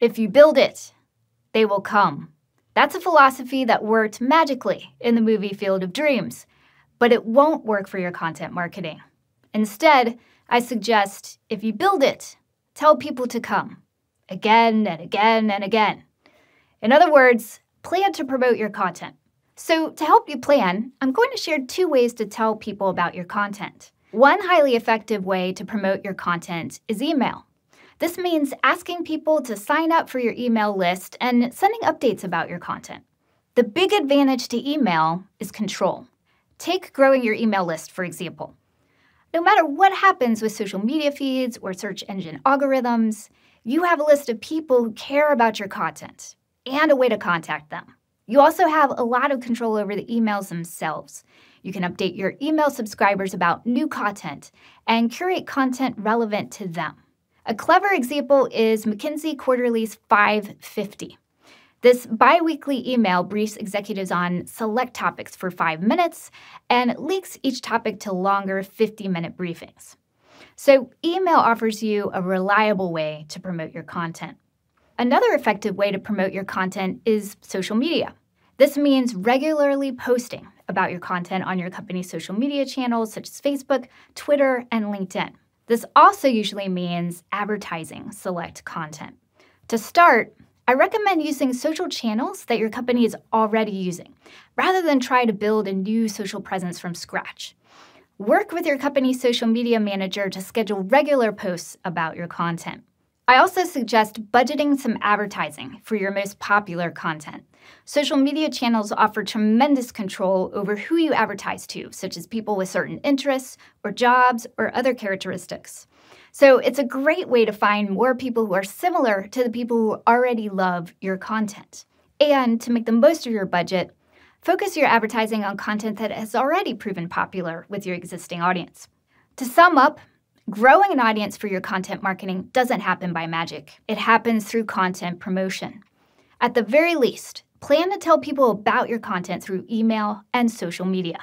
If you build it, they will come. That's a philosophy that worked magically in the movie Field of Dreams, but it won't work for your content marketing. Instead, I suggest if you build it, tell people to come again and again and again. In other words, plan to promote your content. So, to help you plan, I'm going to share two ways to tell people about your content. One highly effective way to promote your content is email. This means asking people to sign up for your email list and sending updates about your content. The big advantage to email is control. Take growing your email list, for example. No matter what happens with social media feeds or search engine algorithms, you have a list of people who care about your content and a way to contact them. You also have a lot of control over the emails themselves. You can update your email subscribers about new content and curate content relevant to them. A clever example is McKinsey Quarterly's 550. This biweekly email briefs executives on select topics for five minutes and links each topic to longer 50 minute briefings. So, email offers you a reliable way to promote your content. Another effective way to promote your content is social media. This means regularly posting about your content on your company's social media channels such as Facebook, Twitter, and LinkedIn. This also usually means advertising select content. To start, I recommend using social channels that your company is already using, rather than try to build a new social presence from scratch. Work with your company's social media manager to schedule regular posts about your content. I also suggest budgeting some advertising for your most popular content. Social media channels offer tremendous control over who you advertise to, such as people with certain interests or jobs or other characteristics. So it's a great way to find more people who are similar to the people who already love your content. And to make the most of your budget, focus your advertising on content that has already proven popular with your existing audience. To sum up, Growing an audience for your content marketing doesn't happen by magic, it happens through content promotion. At the very least, plan to tell people about your content through email and social media.